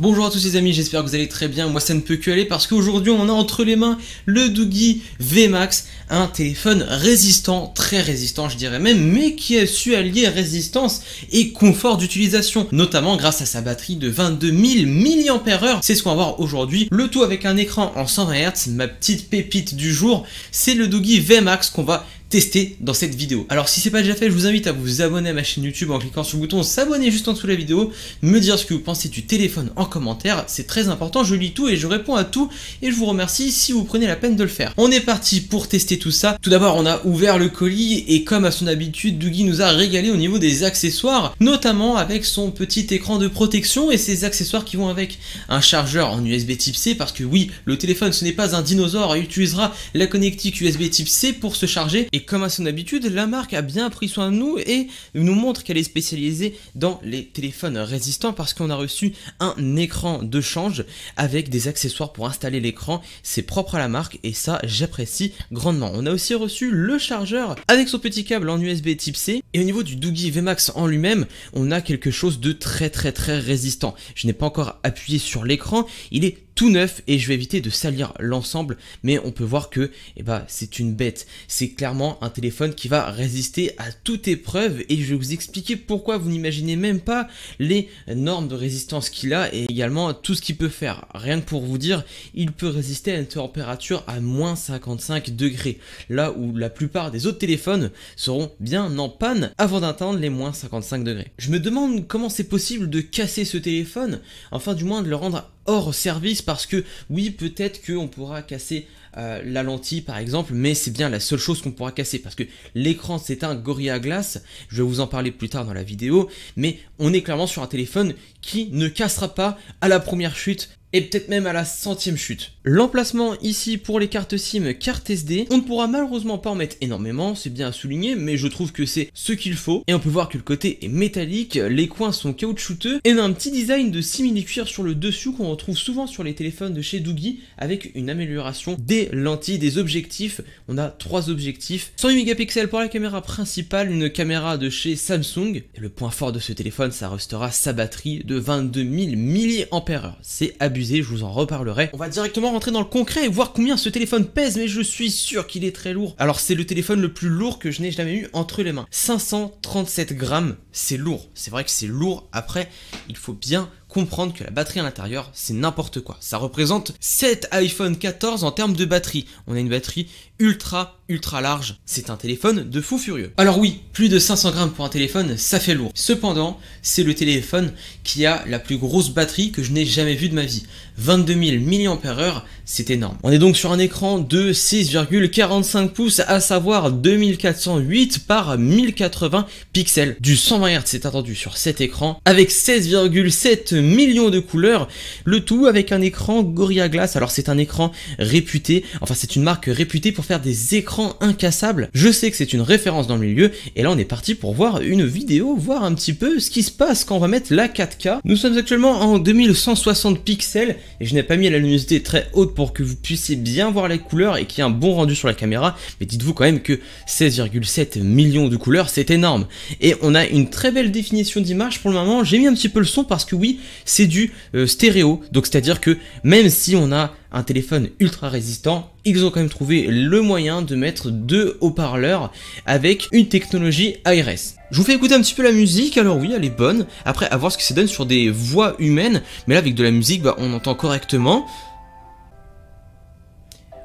Bonjour à tous les amis, j'espère que vous allez très bien, moi ça ne peut que aller parce qu'aujourd'hui on a entre les mains le Doogie VMAX, un téléphone résistant, très résistant je dirais même, mais qui a su allier résistance et confort d'utilisation, notamment grâce à sa batterie de 22 000 mAh, c'est ce qu'on va voir aujourd'hui, le tout avec un écran en 120 Hz, ma petite pépite du jour, c'est le Doogie VMAX qu'on va tester dans cette vidéo. Alors si c'est pas déjà fait, je vous invite à vous abonner à ma chaîne YouTube en cliquant sur le bouton s'abonner juste en dessous de la vidéo, me dire ce que vous pensez du téléphone en commentaire, c'est très important, je lis tout et je réponds à tout et je vous remercie si vous prenez la peine de le faire. On est parti pour tester tout ça. Tout d'abord, on a ouvert le colis et comme à son habitude, Dougie nous a régalé au niveau des accessoires, notamment avec son petit écran de protection et ses accessoires qui vont avec un chargeur en USB type C parce que oui, le téléphone ce n'est pas un dinosaure, il utilisera la connectique USB type C pour se charger et comme à son habitude, la marque a bien pris soin de nous et nous montre qu'elle est spécialisée dans les téléphones résistants parce qu'on a reçu un écran de change avec des accessoires pour installer l'écran. C'est propre à la marque et ça j'apprécie grandement. On a aussi reçu le chargeur avec son petit câble en USB type C. Et au niveau du Doogie VMAX en lui-même, on a quelque chose de très très très résistant. Je n'ai pas encore appuyé sur l'écran, il est tout neuf et je vais éviter de salir l'ensemble mais on peut voir que eh ben, c'est une bête. C'est clairement un téléphone qui va résister à toute épreuve et je vais vous expliquer pourquoi vous n'imaginez même pas les normes de résistance qu'il a et également tout ce qu'il peut faire. Rien que pour vous dire, il peut résister à une température à moins 55 degrés, là où la plupart des autres téléphones seront bien en panne avant d'atteindre les moins 55 degrés. Je me demande comment c'est possible de casser ce téléphone, enfin du moins de le rendre hors service parce que oui peut-être qu'on pourra casser euh, la lentille par exemple mais c'est bien la seule chose qu'on pourra casser parce que l'écran c'est un gorilla glace je vais vous en parler plus tard dans la vidéo mais on est clairement sur un téléphone qui ne cassera pas à la première chute et peut-être même à la centième chute. L'emplacement ici pour les cartes SIM, cartes SD, on ne pourra malheureusement pas en mettre énormément, c'est bien à souligner, mais je trouve que c'est ce qu'il faut. Et on peut voir que le côté est métallique, les coins sont caoutchouteux, et on a un petit design de simili-cuir sur le dessus qu'on retrouve souvent sur les téléphones de chez Doogie, avec une amélioration des lentilles, des objectifs. On a trois objectifs, 108 mégapixels pour la caméra principale, une caméra de chez Samsung. Et le point fort de ce téléphone, ça restera sa batterie de 22 000 mAh, c'est abusé je vous en reparlerai. On va directement rentrer dans le concret et voir combien ce téléphone pèse, mais je suis sûr qu'il est très lourd. Alors c'est le téléphone le plus lourd que je n'ai jamais eu entre les mains. 537 grammes, c'est lourd. C'est vrai que c'est lourd. Après, il faut bien comprendre que la batterie à l'intérieur, c'est n'importe quoi. Ça représente 7 iPhone 14 en termes de batterie. On a une batterie ultra ultra large. C'est un téléphone de fou furieux. Alors oui, plus de 500 grammes pour un téléphone, ça fait lourd. Cependant, c'est le téléphone qui a la plus grosse batterie que je n'ai jamais vue de ma vie. 22 000 mAh, c'est énorme. On est donc sur un écran de 6,45 pouces, à savoir 2408 par 1080 pixels. Du 120 Hz c'est attendu sur cet écran, avec 16,7 millions de couleurs, le tout avec un écran Gorilla Glass. Alors c'est un écran réputé, enfin c'est une marque réputée pour faire des écrans incassable. Je sais que c'est une référence dans le milieu, et là on est parti pour voir une vidéo, voir un petit peu ce qui se passe quand on va mettre la 4K. Nous sommes actuellement en 2160 pixels, et je n'ai pas mis la luminosité très haute pour que vous puissiez bien voir les couleurs et qu'il y ait un bon rendu sur la caméra, mais dites-vous quand même que 16,7 millions de couleurs, c'est énorme. Et on a une très belle définition d'image pour le moment, j'ai mis un petit peu le son parce que oui, c'est du euh, stéréo, donc c'est-à-dire que même si on a un téléphone ultra résistant, ils ont quand même trouvé le moyen de mettre deux haut-parleurs avec une technologie ARS. Je vous fais écouter un petit peu la musique, alors oui elle est bonne, après à voir ce que ça donne sur des voix humaines, mais là avec de la musique bah, on entend correctement,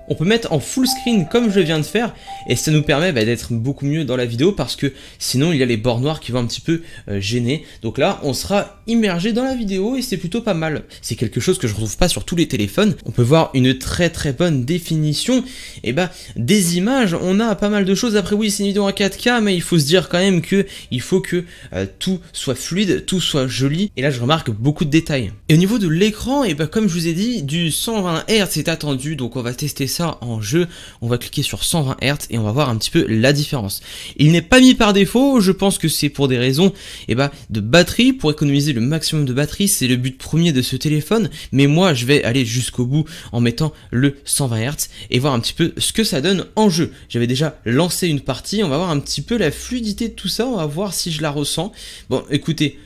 on peut mettre en full screen comme je viens de faire et ça nous permet bah, d'être beaucoup mieux dans la vidéo parce que sinon il y a les bords noirs qui vont un petit peu euh, gêner donc là on sera immergé dans la vidéo et c'est plutôt pas mal c'est quelque chose que je retrouve pas sur tous les téléphones on peut voir une très très bonne définition et bah des images on a pas mal de choses après oui c'est une vidéo en 4K mais il faut se dire quand même que il faut que euh, tout soit fluide tout soit joli et là je remarque beaucoup de détails et au niveau de l'écran et bah comme je vous ai dit du 120 Hz c'est attendu donc on va tester ça en jeu, on va cliquer sur 120 Hz et on va voir un petit peu la différence. Il n'est pas mis par défaut, je pense que c'est pour des raisons eh ben, de batterie, pour économiser le maximum de batterie, c'est le but premier de ce téléphone, mais moi je vais aller jusqu'au bout en mettant le 120 Hz et voir un petit peu ce que ça donne en jeu. J'avais déjà lancé une partie, on va voir un petit peu la fluidité de tout ça, on va voir si je la ressens. Bon, écoutez,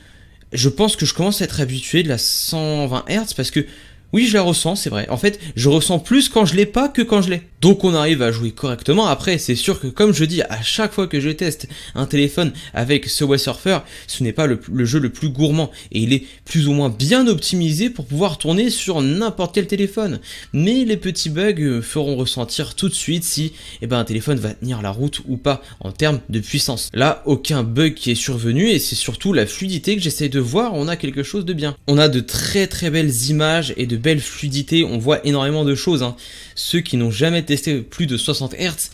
je pense que je commence à être habitué de la 120 Hz parce que oui, je la ressens, c'est vrai. En fait, je ressens plus quand je l'ai pas que quand je l'ai. Donc on arrive à jouer correctement. Après, c'est sûr que comme je dis, à chaque fois que je teste un téléphone avec Way Surfer, ce n'est pas le, jeu le plus gourmand. Et il est plus ou moins bien optimisé pour pouvoir tourner sur n'importe quel téléphone. Mais les petits bugs euh, feront ressentir tout de suite si eh ben, un téléphone va tenir la route ou pas en termes de puissance. Là, aucun bug qui est survenu et c'est surtout la fluidité que j'essaye de voir. On a quelque chose de bien. On a de très très belles images et de belle fluidité, on voit énormément de choses. Hein. Ceux qui n'ont jamais testé plus de 60 Hz,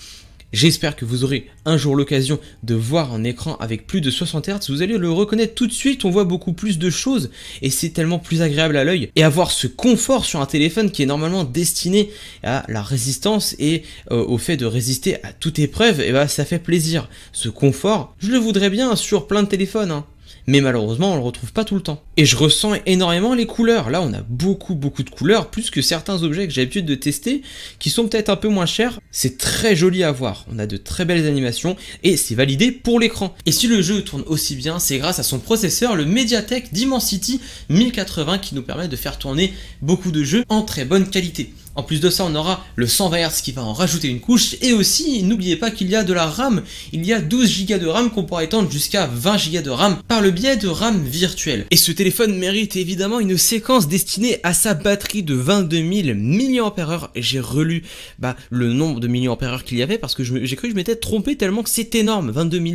J'espère que vous aurez un jour l'occasion de voir un écran avec plus de 60 Hz, vous allez le reconnaître tout de suite, on voit beaucoup plus de choses et c'est tellement plus agréable à l'œil. Et avoir ce confort sur un téléphone qui est normalement destiné à la résistance et euh, au fait de résister à toute épreuve, et eh ben, ça fait plaisir. Ce confort, je le voudrais bien sur plein de téléphones. Hein mais malheureusement on le retrouve pas tout le temps. Et je ressens énormément les couleurs, là on a beaucoup beaucoup de couleurs, plus que certains objets que j'ai l'habitude de tester, qui sont peut-être un peu moins chers, c'est très joli à voir, on a de très belles animations, et c'est validé pour l'écran. Et si le jeu tourne aussi bien, c'est grâce à son processeur, le Mediatek Dimensity 1080, qui nous permet de faire tourner beaucoup de jeux en très bonne qualité. En plus de ça, on aura le 120 Hz qui va en rajouter une couche, et aussi, n'oubliez pas qu'il y a de la RAM, il y a 12 Go de RAM qu'on pourra étendre jusqu'à 20 Go de RAM par le biais de RAM virtuelle. Et ce téléphone mérite évidemment une séquence destinée à sa batterie de 22 000 mAh, j'ai relu bah, le nombre de mAh qu'il y avait parce que j'ai cru que je m'étais trompé tellement que c'est énorme, 22 000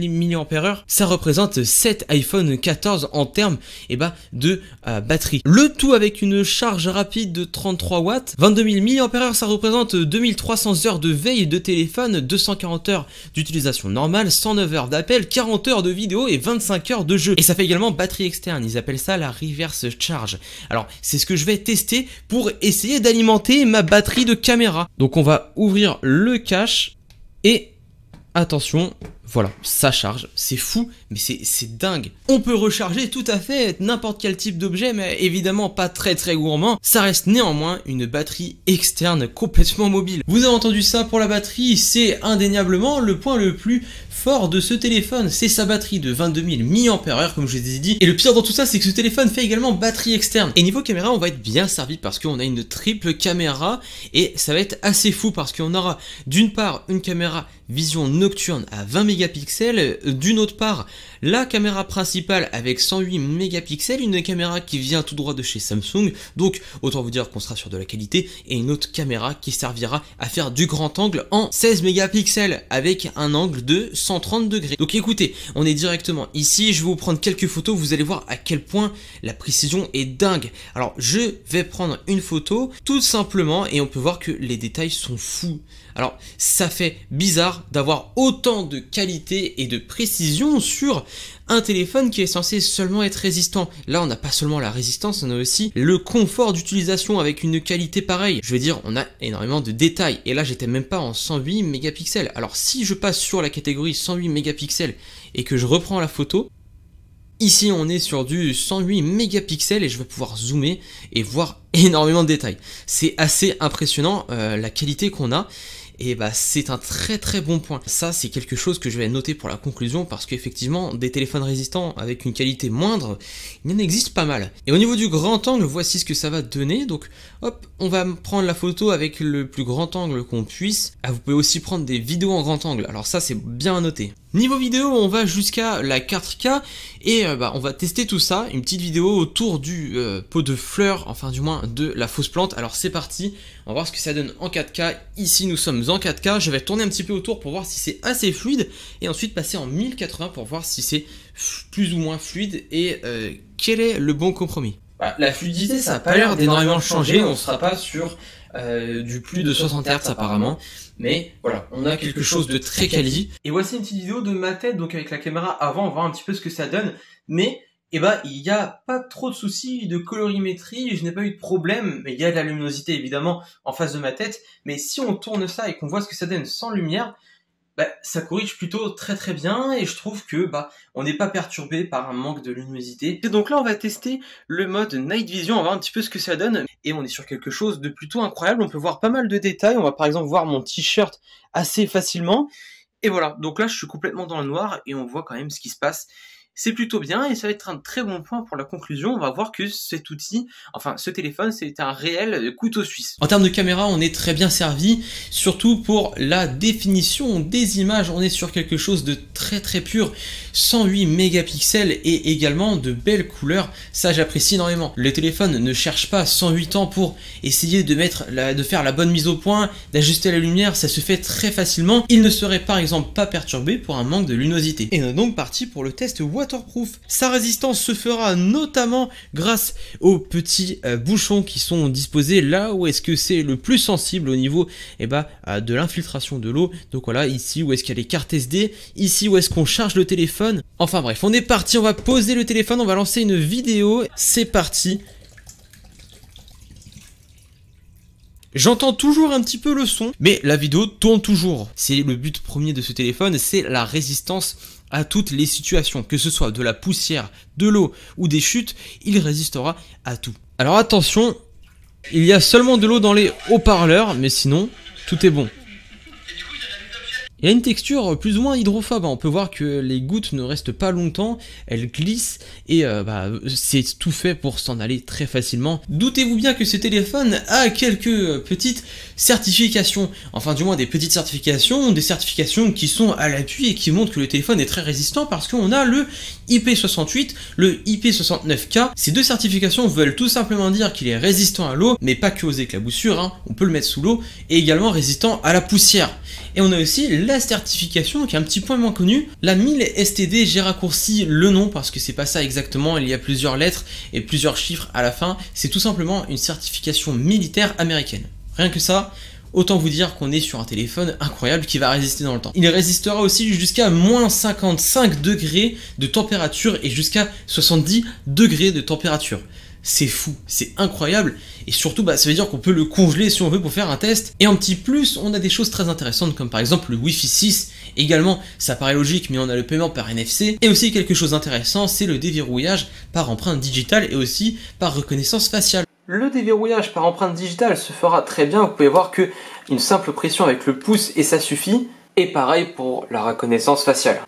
mAh, ça représente 7 iPhone 14 en termes bah, de euh, batterie. Le tout avec une charge rapide de 33 watts, 22 000 mAh, ça représente 2300 heures de veille de téléphone, 240 heures d'utilisation normale, 109 heures d'appel, 40 heures de vidéo et 25 heures de jeu. Et ça fait également batterie externe, ils appellent ça la reverse charge. Alors c'est ce que je vais tester pour essayer d'alimenter ma batterie de caméra. Donc on va ouvrir le cache et Attention, voilà, ça charge, c'est fou, mais c'est dingue. On peut recharger tout à fait n'importe quel type d'objet, mais évidemment pas très très gourmand. Ça reste néanmoins une batterie externe complètement mobile. Vous avez entendu ça pour la batterie, c'est indéniablement le point le plus fort de ce téléphone, c'est sa batterie de 22 000 mAh comme je vous ai dit. Et le pire dans tout ça, c'est que ce téléphone fait également batterie externe. Et niveau caméra, on va être bien servi parce qu'on a une triple caméra et ça va être assez fou parce qu'on aura d'une part une caméra vision nocturne à 20 mégapixels, euh, d'une autre part la caméra principale avec 108 mégapixels, une caméra qui vient tout droit de chez Samsung, donc autant vous dire qu'on sera sur de la qualité, et une autre caméra qui servira à faire du grand angle en 16 mégapixels avec un angle de 100 30 degrés. Donc écoutez, on est directement ici, je vais vous prendre quelques photos, vous allez voir à quel point la précision est dingue. Alors je vais prendre une photo tout simplement et on peut voir que les détails sont fous. Alors ça fait bizarre d'avoir autant de qualité et de précision sur un téléphone qui est censé seulement être résistant. Là, on n'a pas seulement la résistance, on a aussi le confort d'utilisation avec une qualité pareille. Je veux dire, on a énormément de détails. Et là, j'étais même pas en 108 mégapixels. Alors, si je passe sur la catégorie 108 mégapixels et que je reprends la photo, Ici, on est sur du 108 mégapixels et je vais pouvoir zoomer et voir énormément de détails. C'est assez impressionnant euh, la qualité qu'on a et bah c'est un très très bon point. Ça c'est quelque chose que je vais noter pour la conclusion parce qu'effectivement des téléphones résistants avec une qualité moindre, il en existe pas mal. Et au niveau du grand angle, voici ce que ça va donner. Donc hop, on va prendre la photo avec le plus grand angle qu'on puisse. Ah, vous pouvez aussi prendre des vidéos en grand angle. Alors ça c'est bien à noter. Niveau vidéo, on va jusqu'à la 4K et euh, bah, on va tester tout ça, une petite vidéo autour du euh, pot de fleurs, enfin du moins de la fausse plante. Alors c'est parti, on va voir ce que ça donne en 4K. Ici nous sommes en 4K, je vais tourner un petit peu autour pour voir si c'est assez fluide et ensuite passer en 1080 pour voir si c'est plus ou moins fluide et euh, quel est le bon compromis. Bah, la fluidité, ça n'a pas l'air d'énormément changer. On ne sera pas sur euh, du plus de 60 Hz apparemment. Mais voilà, on a quelque chose de très quali. Et voici une petite vidéo de ma tête, donc avec la caméra avant, on va voir un petit peu ce que ça donne. Mais eh ben, il n'y a pas trop de soucis de colorimétrie, je n'ai pas eu de problème, mais il y a de la luminosité évidemment en face de ma tête, mais si on tourne ça et qu'on voit ce que ça donne sans lumière, bah, ça corrige plutôt très très bien et je trouve que bah on n'est pas perturbé par un manque de luminosité. Et donc là on va tester le mode Night Vision, on va voir un petit peu ce que ça donne et on est sur quelque chose de plutôt incroyable, on peut voir pas mal de détails, on va par exemple voir mon t-shirt assez facilement et voilà, donc là je suis complètement dans le noir et on voit quand même ce qui se passe c'est plutôt bien et ça va être un très bon point pour la conclusion. On va voir que cet outil, enfin ce téléphone, c'est un réel couteau suisse. En termes de caméra, on est très bien servi, surtout pour la définition des images. On est sur quelque chose de très très pur, 108 mégapixels et également de belles couleurs. Ça, j'apprécie énormément. Le téléphone ne cherche pas 108 ans pour essayer de mettre, la, de faire la bonne mise au point, d'ajuster la lumière. Ça se fait très facilement. Il ne serait par exemple pas perturbé pour un manque de luminosité. Et on est donc parti pour le test. Sa résistance se fera notamment grâce aux petits euh, bouchons qui sont disposés là où est-ce que c'est le plus sensible au niveau eh ben, de l'infiltration de l'eau. Donc voilà, ici où est-ce qu'il y a les cartes SD, ici où est-ce qu'on charge le téléphone. Enfin bref, on est parti, on va poser le téléphone, on va lancer une vidéo. C'est parti J'entends toujours un petit peu le son, mais la vidéo tourne toujours. C'est le but premier de ce téléphone, c'est la résistance à toutes les situations, que ce soit de la poussière, de l'eau ou des chutes, il résistera à tout. Alors attention, il y a seulement de l'eau dans les haut-parleurs, mais sinon, tout est bon. Il a une texture plus ou moins hydrophobe, hein. on peut voir que les gouttes ne restent pas longtemps, elles glissent et euh, bah, c'est tout fait pour s'en aller très facilement. Doutez-vous bien que ce téléphone a quelques petites certifications, enfin du moins des petites certifications, des certifications qui sont à l'appui et qui montrent que le téléphone est très résistant parce qu'on a le IP68, le IP69K. Ces deux certifications veulent tout simplement dire qu'il est résistant à l'eau, mais pas que aux éclaboussures, hein, on peut le mettre sous l'eau, et également résistant à la poussière. Et on a aussi la certification qui est un petit point moins connue, la 1000 STD, j'ai raccourci le nom parce que c'est pas ça exactement, il y a plusieurs lettres et plusieurs chiffres à la fin, c'est tout simplement une certification militaire américaine. Rien que ça, Autant vous dire qu'on est sur un téléphone incroyable qui va résister dans le temps. Il résistera aussi jusqu'à moins 55 degrés de température et jusqu'à 70 degrés de température. C'est fou, c'est incroyable, et surtout bah, ça veut dire qu'on peut le congeler si on veut pour faire un test. Et en petit plus, on a des choses très intéressantes comme par exemple le Wi-Fi 6, également ça paraît logique mais on a le paiement par NFC, et aussi quelque chose d'intéressant c'est le déverrouillage par empreinte digitale et aussi par reconnaissance faciale. Le déverrouillage par empreinte digitale se fera très bien. Vous pouvez voir que une simple pression avec le pouce et ça suffit. Et pareil pour la reconnaissance faciale.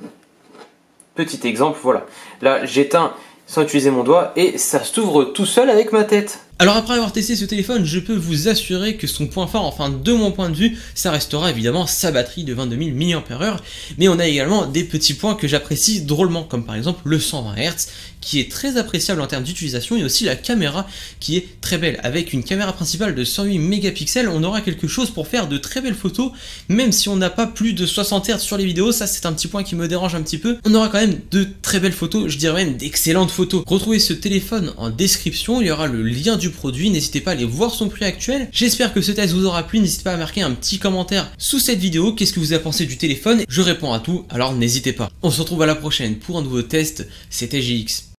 Petit exemple, voilà. Là, j'éteins sans utiliser mon doigt et ça s'ouvre tout seul avec ma tête. Alors après avoir testé ce téléphone, je peux vous assurer que son point fort, enfin de mon point de vue, ça restera évidemment sa batterie de 22 000 mAh, mais on a également des petits points que j'apprécie drôlement, comme par exemple le 120 Hz, qui est très appréciable en termes d'utilisation, et aussi la caméra, qui est très belle. Avec une caméra principale de 108 mégapixels, on aura quelque chose pour faire de très belles photos, même si on n'a pas plus de 60 Hz sur les vidéos, ça c'est un petit point qui me dérange un petit peu, on aura quand même de très belles photos, je dirais même d'excellentes photos. Retrouvez ce téléphone en description, il y aura le lien du produit, n'hésitez pas à aller voir son prix actuel. J'espère que ce test vous aura plu, n'hésitez pas à marquer un petit commentaire sous cette vidéo, qu'est-ce que vous avez pensé du téléphone, je réponds à tout, alors n'hésitez pas. On se retrouve à la prochaine pour un nouveau test, c'était GX.